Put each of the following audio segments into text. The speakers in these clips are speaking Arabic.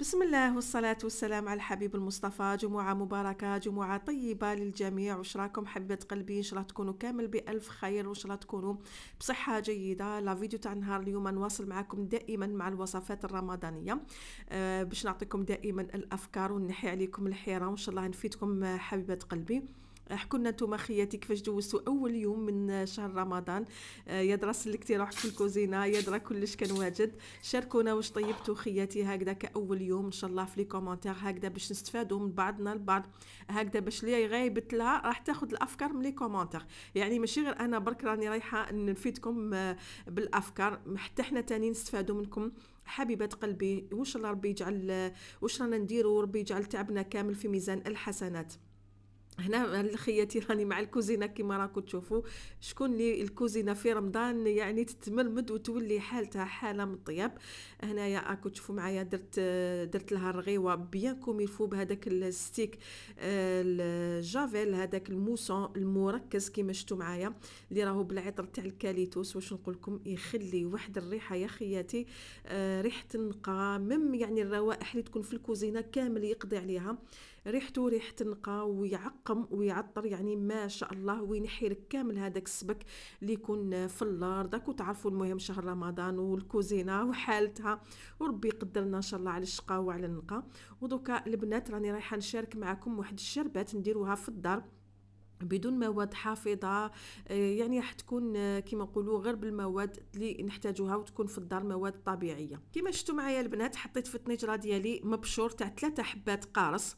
بسم الله والصلاة والسلام على الحبيب المصطفى جمعة مباركة جمعة طيبة للجميع وش راكم حبيبة قلبي إن شاء الله تكونوا كامل بألف خير وإن شاء الله تكونوا بصحة جيدة لا فيديو تاع نهار اليوم نواصل معكم دائما مع الوصفات الرمضانية آه، باش نعطيكم دائما الأفكار ونحي عليكم الحيرة وإن شاء الله نفيدكم آه، حبيبة قلبي احكوا لنا نتوما خياتي كيفاش دوزتوا اول يوم من شهر رمضان آه، يا درا سلكتي روحك في الكوزينه يا درا كلش كان واجد شاركونا واش طيبتوا خياتي هكذا كاول يوم ان شاء الله في لي كومونتير هكذا باش نستفادوا من بعضنا البعض هكذا باش اللي غايبت لها راح تاخذ الافكار من لي كومونتير يعني ماشي غير انا برك راني رايحه نفيدكم آه، بالافكار حتى حنا تاني نستفادوا منكم حبيبه قلبي وان شاء الله ربي يجعل آه، واش رانا نديروا وربي يجعل تعبنا كامل في ميزان الحسنات هنا الخياتي راني مع الكوزينه كما راكم تشوفوا شكون لي الكوزينه في رمضان يعني تتملمد وتولي حالتها حاله من الطياب هنايا راكم تشوفوا معايا درت درت لها الرغيوه بيان كوميلفو بهذاك الستيك آه، الجافيل هذاك الموسون المركز كما شفتوا معايا اللي راهو بالعطر تاع الكاليتوس واش نقول لكم يخلي واحد الريحه يا خياتي آه، ريحه مم يعني الروائح اللي تكون في الكوزينه كامل يقضي عليها ريحته ريحه نقا ويعقم ويعطر يعني ما شاء الله وينحي لك كامل هذاك السبك اللي يكون في داك وتعرفوا المهم شهر رمضان والكوزينه وحالتها وربي يقدرنا ان شاء الله على الشقا وعلى النقا ودوكا البنات راني رايحه نشارك معكم واحد الشربات نديروها في الدار بدون مواد حافظه آه، يعني راح تكون آه، كما نقولوا غير بالمواد اللي نحتاجوها وتكون في الدار مواد طبيعيه كما شفتوا معايا البنات حطيت في الطنجره ديالي مبشور تاع ثلاثه حبات قارص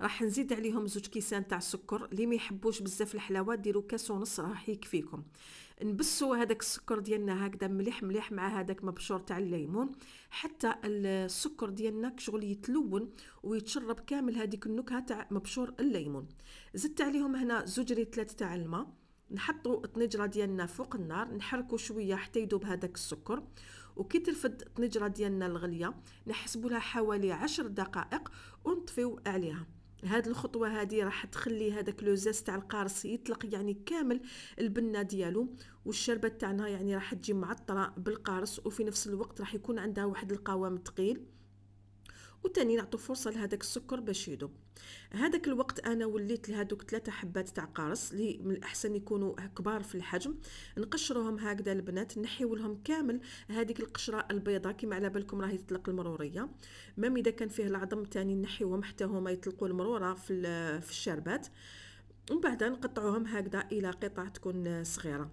راح نزيد عليهم زوج كيسان تاع السكر اللي ما يحبوش بزاف الحلاوه ديروا كاس ونص راح يكفيكم نبسوا هذاك السكر ديالنا هكذا مليح مليح مع هذاك مبشور تاع الليمون حتى السكر ديالنا شغل يتلون ويتشرب كامل هذيك النكهه تاع مبشور الليمون زدت عليهم هنا زوج ريتلات تاع الماء نحطوا الطنجره ديالنا فوق النار نحركوا شويه حتى يذوب هذاك السكر وكي ترفد الطنجره ديالنا الغليه نحسبوا لها حوالي عشر دقائق ونطفيو عليها هاد الخطوة هادي راح تخلي هذاك لو زيست تاع القارص يطلق يعني كامل البنة ديالو والشربة تاعنا يعني راح تجي معطرة بالقارص وفي نفس الوقت راح يكون عندها واحد القوام ثقيل وتاني نعطو فرصه لهذاك السكر باش يذوب هذاك الوقت انا وليت لهذوك ثلاثه حبات تاع قارص اللي من الاحسن يكونوا كبار في الحجم نقشروهم هكذا البنات نحيو لهم كامل هذيك القشره البيضاء كما على بالكم راهي تطلق المروريه مام اذا كان فيه العظم تاني نحيوهم حتى هما يطلقوا المروره في في الشربات ومن بعد نقطعوهم هكذا الى قطع تكون صغيره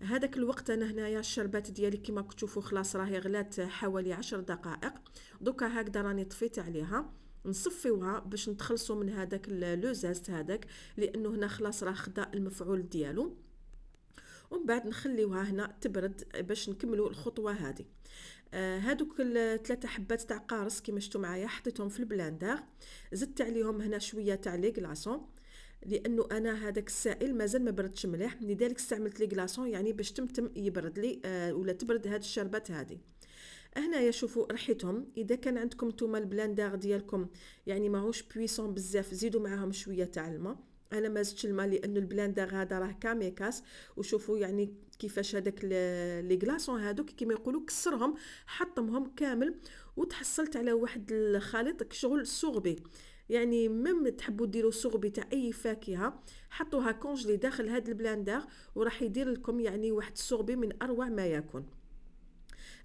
هذاك الوقت انا هنايا الشربات ديالي كما كتشوفوا خلاص راهي غلات حوالي عشر دقائق دوكا هكذا راني طفيت عليها نصفيوها باش نتخلصوا من هذاك لو زاست هذاك لانه هنا خلاص راه خدا المفعول ديالو ومن بعد نخليوها هنا تبرد باش نكملوا الخطوه هذه آه هادوك الثلاثه حبات تاع قارص كيما شفتوا معايا حطيتهم في البلاندر زدت عليهم هنا شويه تاع لي كلاصون لانه انا هذاك السائل مازال ما بردش مليح لذلك استعملت لي كلاصون يعني باش تمتم يبرد لي آه ولا تبرد هاد الشربات هذه هنايا شوفوا ريحتهم اذا كان عندكم نتوما البلاندار ديالكم يعني ماهوش بويسون بزاف زيدوا معاهم شويه تاع الماء انا ما زدتش الماء لانه البلاندر هذا راه كاميكاس وشوفوا يعني كيفاش هذاك لي غلاصون هذوك كيما يقولوا كسرهم حطمهم كامل وتحصلت على واحد الخليط كشغل سوربي يعني مم تحبوا ديروا سوربي تاع اي فاكهه حطوها كونجلي داخل هاد البلاندر وراح يدير لكم يعني واحد السوربي من اروع ما يكون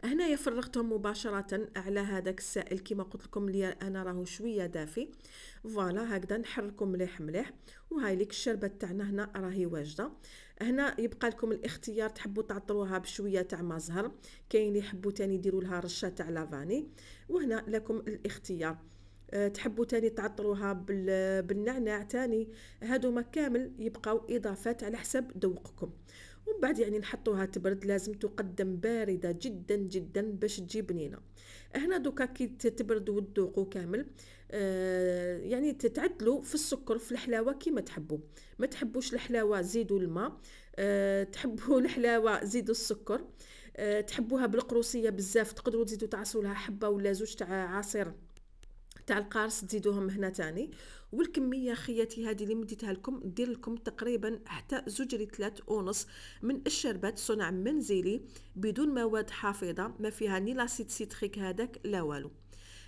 هنايا فرغتهم مباشرة على هذاك السائل كما قلت لكم لي انا راهو شوية دافي فوالا هكذا نحركم مليح مليح وهاي ليك الشربة تاعنا هنا راهي واجدة هنا يبقى لكم الاختيار تحبوا تعطروها بشوية تاع ما زهر كاين يحبوا تاني يديروا لها رشة تاع لافاني وهنا لكم الاختيار أه، تحبوا تاني تعطروها بالنعناع تاني هادوما كامل يبقاو اضافات على حسب ذوقكم ومن بعد يعني نحطوها تبرد لازم تقدم بارده جدا جدا باش تجي بنينه هنا دوكا كي تبرد وتذوقوا كامل آه يعني تتعدلوا في السكر في الحلاوه كيما تحبوا ما تحبوش الحلاوه زيدوا الماء آه تحبوا الحلاوه زيدوا السكر آه تحبوها بالقروصيه بزاف تقدروا تزيدوا تعصوا لها حبه ولا زوج تاع عصير تاع القارص تزيدوهم هنا تاني والكميه خياتي هذه اللي مديتها لكم ندير لكم تقريبا حتى زوج لتلات ونص من الشربات صنع منزلي بدون مواد حافظه ما فيها ني لاسيد سيتريك هذاك لا والو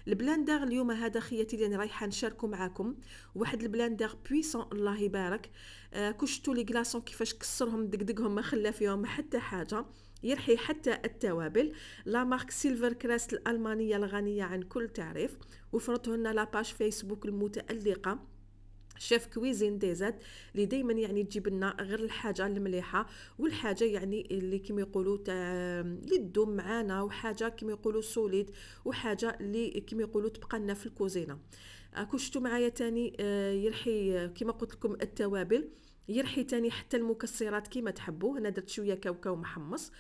البلاندر اليوم هذا خياتي اللي رايحه نشاركو معاكم واحد البلاندر بويسون الله يبارك آه كشتو لي كلاصون كيفاش كسرهم دقدقهم ما خلا فيهم حتى حاجه يرحي حتى التوابل لا مارك سيلفر كراست الألمانية الغنية عن كل تعريف وفرته لنا لاباج فيسبوك المتألقة شيف كويزين ديزاد اللي دائما يعني تجيب لنا غير الحاجه المليحه والحاجه يعني اللي كما يقولوا اللي تدوم معانا وحاجه كما يقولوا سوليد وحاجه اللي كما يقولوا تبقى لنا في الكوزينه آه، كون معايا تاني آه، يرحي آه، كما قلت لكم التوابل يرحي تاني حتى المكسرات كيما تحبوا هنا درت شويه كاوكاو محمص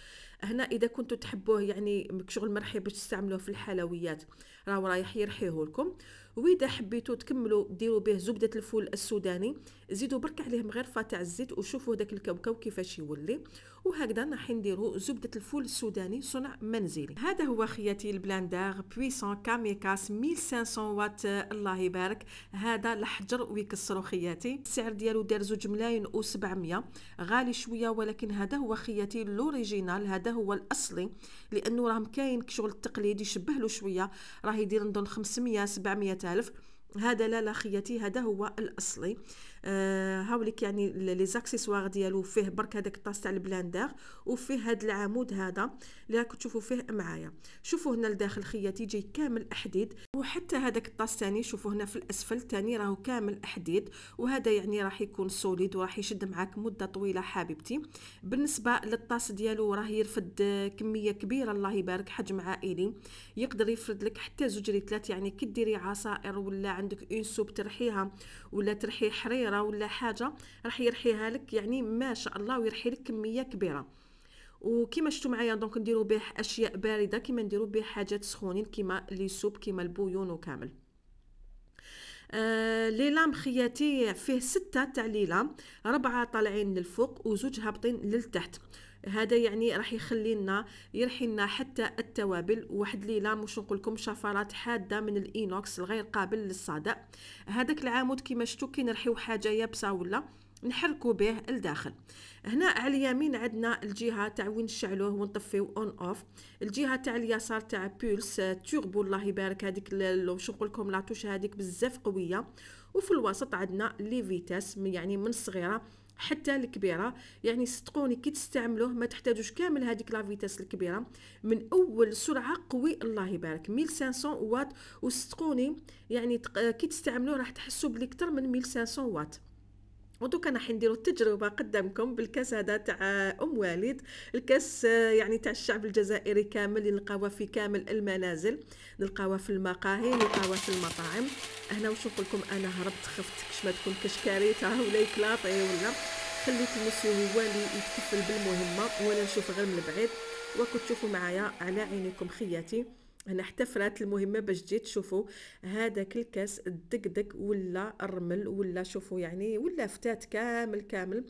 هنا اذا كنتوا تحبوه يعني شغل مرحي باش تستعملوه في الحلويات راه رايح يرحيه لكم واذا حبيتو تكملوا ديروا به زبده الفول السوداني زيدوا برك عليهم مغرفه تاع الزيت وشوفوا داك الكوكو كيفاش يولي وهكذا راح نديروا زبده الفول السوداني صنع منزلي هذا هو خياتي البلاندر بويسون كاميكاس 1500 وات الله يبارك هذا الحجر ويكسروا خياتي السعر ديالو دار زوج ملايين و700 غالي شويه ولكن هذا هو خياتي الاوريجينال هذا هو الاصلي لانه راه كاين كشغل التقليدي شبه له شويه راه يدير نظن 500 700 تالف هذا لا لا خيتي هذا هو الأصلي آه هاوليك يعني لي زاكسيسوار ديالو فيه برك هذاك الطاس تاع البلاندر وفيه هذا العمود هذا اللي راكم تشوفوا فيه معايا شوفوا هنا لداخل خياتي جاي كامل احديد وحتى هذاك الطاس ثاني شوفوا هنا في الاسفل ثاني راهو كامل احديد وهذا يعني راح يكون سوليد وراح يشد معاك مده طويله حبيبتي بالنسبه للطاس ديالو راه يرفد كميه كبيره الله يبارك حجم عائلي يقدر يفرد لك حتى زوج ريتلات يعني كديري عصائر ولا عندك اون سوب ترحيها ولا ترحي حريره عشرة ولا حاجة راح يرحيها لك يعني ما شاء الله ويرحي لك كمية كبيرة وكما شفتوا معايا دونك نديرو به اشياء بارده كما نديرو به حاجات سخونين كما لي سوب كما البويون وكامل آه لي لام خياتي فيه ستة تاع ليلام ربعة طالعين للفوق وزوج هابطين للتحت هذا يعني راح يخلي لنا يرحي لنا حتى التوابل واحد ليله مش نقول لكم شفرات حاده من الاينوكس الغير قابل للصدأ هذاك العمود كما شفتوا كي نرحيو حاجه يابسه ولا نحركو به لداخل هنا على اليمين عندنا الجهه تاع وين نشعلوه ونطفيو اون اوف الجهه تاع اليسار تاع بولس توربو الله يبارك هذيك شو نقول لكم لاطوش هذيك بزاف قويه وفي الوسط عندنا لي فيتاس يعني من الصغيره حتى الكبيره يعني صدقوني كي تستعملوه ما تحتاجوش كامل هذيك لا فيتاس الكبيره من اول سرعه قوي الله يبارك 1500 واط وصدقوني يعني كي تستعملوه راح تحسوا بلي اكثر من 1500 واط ودوكا راح نديرو التجربه قدامكم بالكاس هذا تاع ام والد الكاس يعني تاع الشعب الجزائري كامل اللي نلقاوه في كامل المنازل نلقاوه في المقاهي نلقاوه في المطاعم هنا واش نقول لكم انا هربت خفت كش ما تكون كشكاريته ولا يكلاطي إيه ولا خليت المسيو هو اللي يتكفل بالمهمه وانا نشوف غير من بعيد وكنت تشوفوا معايا على عينيكم خياتي هنا احتفلت المهمه باش تجي تشوفوا هذاك الكاس الدقدق ولا الرمل ولا شوفوا يعني ولا فتات كامل كامل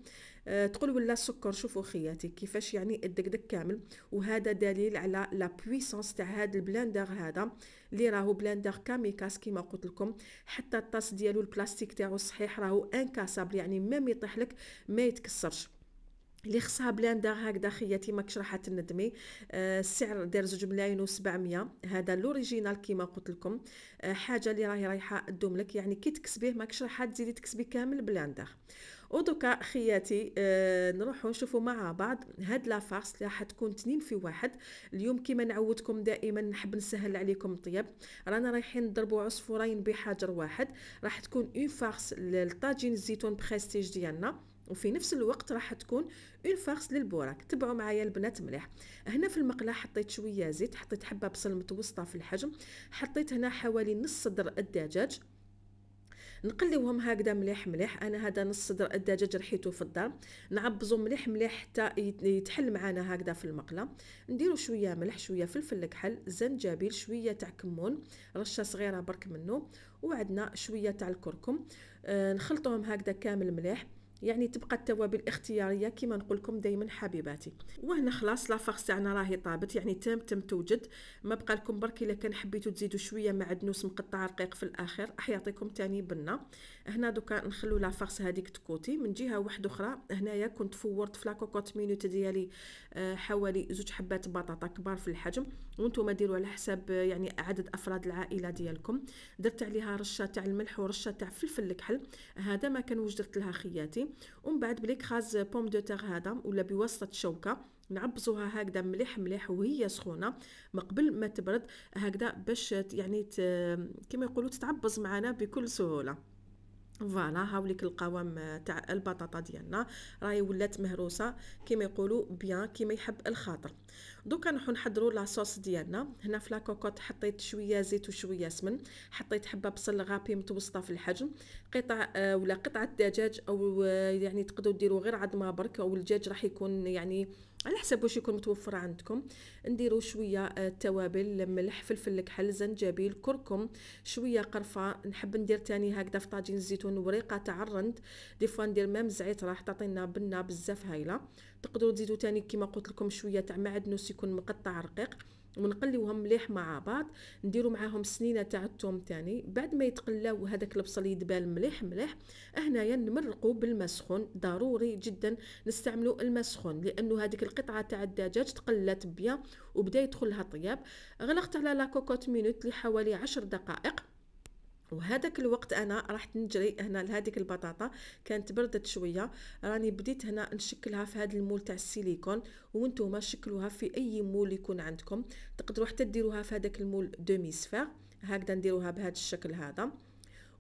أه تقول ولا السكر شوفوا خياتي كيفاش يعني الدقدق كامل وهذا دليل على لا بويسونس تاع هذا البلاندر هذا اللي راهو بلاندر كاميكاس كيما قلت لكم حتى الطاس ديالو البلاستيك تاعو صحيح راهو انكاسابل يعني ما يطيحلك ما يتكسرش اللي خصها بلاندا هكذا خياتي ماكش راح تندمي آه السعر داير زوج ملايين و700 هذا لوريجينال كيما قلت لكم آه حاجه اللي راهي رايحه تدوم لك يعني كي تكسبيه ماكش راح تزيدي تكسبي كامل بلاندا ودوكا خياتي آه نروحو نشوفو مع بعض هاد لا فارس اللي راح تكون تنين في واحد اليوم كيما نعودكم دائما نحب نسهل عليكم الطياب رانا رايحين نضربو عصفورين بحجر واحد راح تكون اون فارس للطاجين الزيتون بريستيج ديالنا وفي نفس الوقت راح تكون اون فارس للبوراك تبعوا معايا البنات مليح هنا في المقله حطيت شويه زيت حطيت حبه بصل متوسطه في الحجم حطيت هنا حوالي نص صدر الدجاج نقليوهم هكذا مليح مليح انا هذا نص صدر الدجاج رحيته في الدار نعبزو مليح مليح حتى يتحل معانا هكذا في المقله نديرو شويه ملح شويه فلفل الكحل زنجبيل شويه تاع كمون رشه صغيره برك منه وعندنا شويه تاع الكركم آه نخلطوهم هكذا كامل مليح يعني تبقى التوابل اختياريه كما نقول لكم دائما حبيباتي وهنا خلاص لافارس تاعنا راهي طابت يعني تام تم توجد ما بقى لكم برك الا كان حبيتو تزيدوا شويه معدنوس مقطع رقيق في الاخر راح يعطيكم تاني بنه هنا دوكا نخلو لافارس هذيك تكوتي من جهه واحده اخرى هنايا كنت فورت في لاكوكوت مينوت ديالي آه، حوالي زوج حبات بطاطا كبار في الحجم وانتم ديروا على حساب آه، يعني عدد افراد العائله ديالكم درت عليها رشه تاع الملح ورشه تاع فلفل الكحل هذا ما كان وجدت لها خياتي ومن بعد بليك خاز بوم دو تيغ هذا ولا بواسطه شوكه نعبزوها هكذا مليح مليح وهي سخونه مقبل ما تبرد هكذا باش يعني كما يقولوا تتعبز معنا بكل سهوله فوالا هاوليك القوام آه، تاع البطاطا ديالنا راهي ولات مهروسه كيما يقولوا بيان كيما يحب الخاطر دوكا نروحو نحضروا لاصوص ديالنا هنا في لاكوكوط حطيت شويه زيت وشويه سمن حطيت حبه بصل غابي متوسطه في الحجم قطع آه، ولا قطعه دجاج او آه، يعني تقدروا ديروا غير عظمه برك او الدجاج راح يكون يعني على حسب واش يكون متوفر عندكم نديرو شويه آه، التوابل ملح فلفل كحل زنجبيل كركم شويه قرفه نحب ندير تاني هكذا في طاجين الزيتون وريقه تاع الرند دي فوا ندير مام زعيط راح تعطينا بنه بزاف هايله تقدروا تزيدوا تاني كيما قلت لكم شويه تاع معدنوس يكون مقطع رقيق ونقليوهم مليح مع بعض نديرو معاهم سنينه تاع الثوم تاني بعد ما يتقلاو هذاك البصل يدبال مليح مليح هنايا نمرقو بالماء سخون ضروري جدا نستعملو الماء سخون لانه هذيك القطعه تاع الدجاج تقلات بيان وبدا يدخلها طياب غلقت على لا كوكوت مينوت لحوالي عشر دقائق وهذاك الوقت انا رحت نجري هنا لهذيك البطاطا كانت بردت شويه راني بديت هنا نشكلها في هذا المول تاع السيليكون وانتم شكلوها في اي مول يكون عندكم تقدروا حتى ديروها في هذاك المول دومي سفير هكذا نديروها بهذا الشكل هذا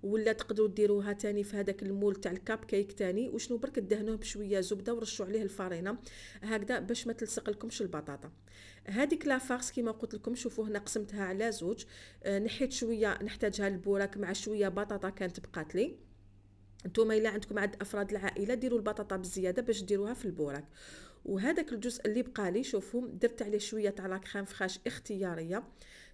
ولا تقدروا ديروها تاني في هذاك المول تاع الكاب كيك تاني وشنو برك دهنوه بشويه زبده ورشوا عليه الفرينه هكذا باش ما تلصق لكمش البطاطا هذيك لا فارس كيما قلت لكم شوفوا هنا قسمتها على زوج آه، نحيت شويه نحتاجها البوراك مع شويه بطاطا كانت بقات لي نتوما الا عندكم عدد افراد العائله ديروا البطاطا بزياده باش ديروها في البوراك وهذاك الجزء اللي بقى لي شوفوا درت عليه شويه تاع لاكريم فخاش اختياريه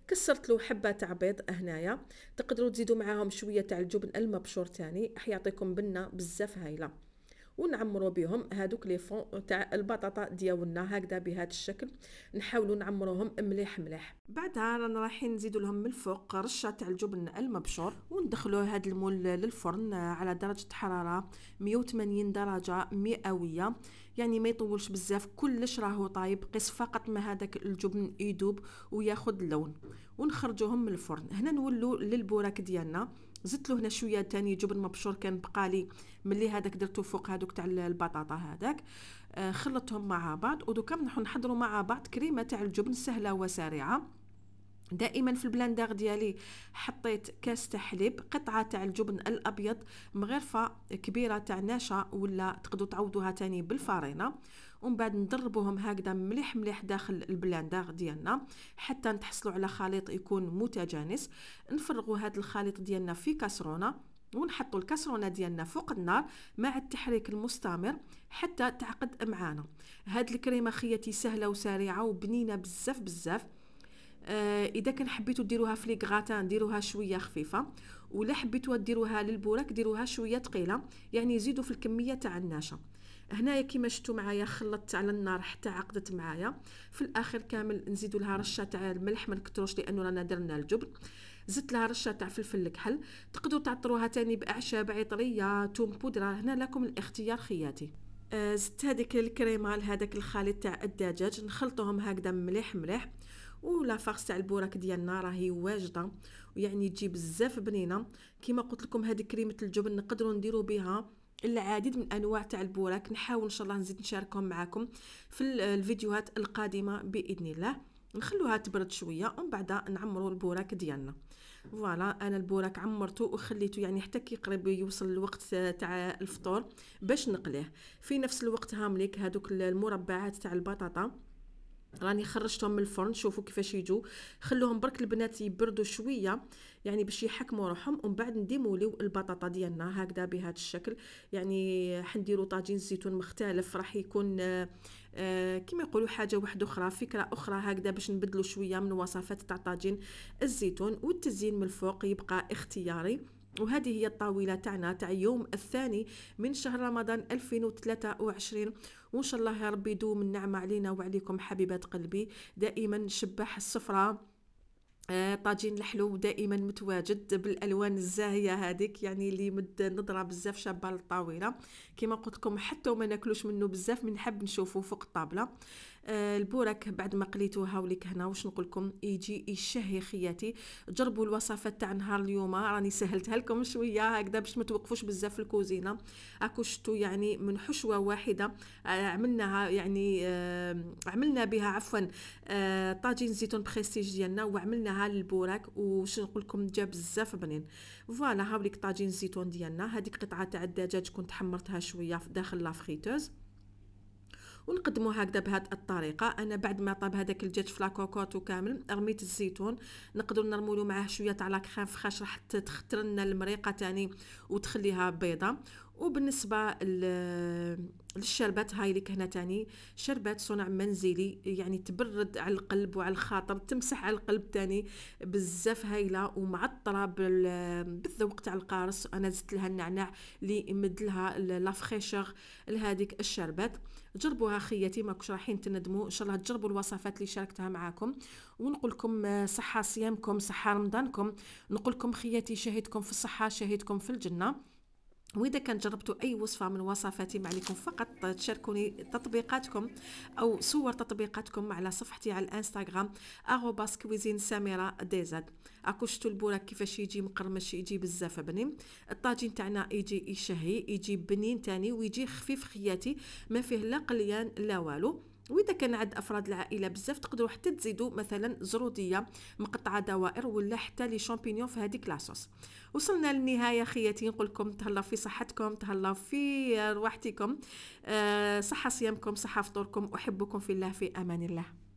كسرت له حبه تاع بيض هنايا تقدروا تزيدوا معاهم شويه تاع الجبن المبشور تاني راح يعطيكم بنه بزاف هايله ونعمروا بهم هادوك لي فون تاع البطاطا ديالنا هكذا بهذا الشكل نحاولوا نعمروهم مليح مليح بعدها رانا رايحين نزيدوا لهم من الفوق رشه تاع الجبن المبشور وندخلوا هذا المول للفرن على درجه حراره 180 درجه مئويه يعني ما يطولش بزاف كلش راهو طايب قيس فقط ما هذاك الجبن يدوب وياخذ اللون ونخرجوهم من الفرن هنا نولوا للبوراك ديالنا زدت له هنا شويه تاني جبن مبشور كان بقالي ملي هذاك درتو فوق هذوك تاع البطاطا هذاك آه، خلطتهم مع بعض ودوكا نروحو نحضروا مع بعض كريمه تاع الجبن سهله وسريعه دائما في البلاندر ديالي حطيت كاس تاع حليب قطعه تاع الجبن الابيض مغرفه كبيره تاع نشا ولا تقدروا تعوضوها تاني بالفارينه ومن بعد ندربوهم هكذا مليح مليح داخل البلاندر ديالنا حتى نتحصلوا على خليط يكون متجانس نفرغوا هذا الخليط ديالنا في كاسرونه ونحطوا الكاسرونه ديالنا فوق النار مع التحريك المستمر حتى تعقد معانا هاد الكريمه خياتي سهله وسريعه وبنينه بزاف بزاف آه اذا كان حبيتو ديروها في لي ديروها شويه خفيفه ولا حبيتوها ديروها للبوراك ديروها شويه ثقيله يعني زيدوا في الكميه تاع النشا هنايا كيما شفتوا معايا خلطت على النار حتى عقدت معايا في الاخر كامل نزيدوا لها رشه تاع الملح ما نكثروش لانه رانا درنا الجبن زدت لها رشه تاع فلفل الكحل تقدروا تعطروها تاني باعشاب عطريه توم بودره هنا لكم الاختيار خياتي آه، زدت هذيك الكريمه لهذاك الخليط تاع الدجاج نخلطوهم هكذا مليح مليح ولا فارس تاع البوراك ديالنا راهي واجده ويعني تجي بزاف بنينه كيما قلت لكم هذه كريمه الجبن نقدروا نديروا بها العديد من انواع تاع البوراك نحاول ان شاء الله نزيد نشاركهم معاكم في الفيديوهات القادمه باذن الله نخلوها تبرد شويه ومن بعد نعمروا البوراك ديالنا فوالا انا البوراك عمرته وخليته يعني حتى كيقرب يوصل الوقت تاع الفطور باش نقليه في نفس الوقت هامليك هذوك المربعات تاع البطاطا راني خرجتهم من الفرن شوفوا كيفاش يجوا خلوهم برك البنات يبردوا شويه يعني باش يحكموا روحهم ومن بعد نديموليو البطاطا ديالنا هكذا بهذا الشكل يعني حنديروا طاجين زيتون مختلف راح يكون آه كما يقولوا حاجه واحده اخرى فكره اخرى هكذا باش نبدلوا شويه من وصفات تاع طاجين الزيتون والتزيين من الفوق يبقى اختياري وهذه هي الطاولة تاعنا تاع يوم الثاني من شهر رمضان 2023 وإن شاء الله يا ربي يدوم النعمة علينا وعليكم حبيبات قلبي دائما شبح السفرة آه، طاجين الحلو دائما متواجد بالالوان الزاهيه هذيك يعني اللي مد نضره بزاف شابه للطاوله كما قلت لكم حتى وما ناكلوش منه بزاف من حب نشوفه فوق الطابله آه، البوراك بعد ما قليتو هاوليك هنا واش نقول لكم يجي يشهي خياتي جربوا الوصفه تاع نهار اليوم راني سهلتها لكم شويه هكذا باش ما توقفوش بزاف في الكوزينه اكو شتو يعني من حشوه واحده آه، عملناها يعني آه، عملنا بها عفوا طاجين زيتون بريستيج ديالنا وعملناها للبوراك وش نقول لكم جا بزاف بنين فوالا هاوليك طاجين الزيتون ديالنا هذيك قطعه تاع الدجاج كنت حمرتها شويه داخل لافريتوز ونقدمو هكذا بهذه الطريقه انا بعد ما طاب هذاك الدجاج في لاكوكوتو كامل رميت الزيتون نقدر نرمولو معاه شويه تاع لاكخيم فخاش راح تختر لنا المريقه تاني وتخليها بيضه وبالنسبه الشربات هاي اللي هنا تاني شربات صنع منزلي يعني تبرد على القلب وعلى الخاطر تمسح على القلب تاني بزاف هايله ومعطره بالذوق تاع القارص انا زدت لها النعناع اللي يمد لها لا لهذيك الشربات جربوها خياتي ماكوش رايحين تندموا ان شاء الله تجربوا الوصفات اللي شاركتها معاكم ونقول لكم آه، صحه صيامكم صحه رمضانكم نقول لكم خياتي شهدكم في الصحه شهدكم في الجنه واذا كان جربتوا اي وصفه من وصفاتي ما عليكم فقط تشاركوني تطبيقاتكم او صور تطبيقاتكم على صفحتي على الانستغرام اغوباس كويزين سميره ديزاد اكو شتو البوراك كيفاش يجي مقرمش يجي بزاف بنين الطاجين تاعنا يجي يشهي يجي بنين تاني ويجي خفيف خياتي ما فيه لا قليان لا والو واذا كان عند افراد العائله بزاف تقدروا حتى تزيدوا مثلا زروديه مقطعه دوائر ولا حتى لي شامبينيون في هذيك لاصوص وصلنا للنهايه خياتي نقول لكم تهلا في صحتكم تهلا في رواحتكم أه صحه صيامكم صحه فطوركم احبكم في الله في امان الله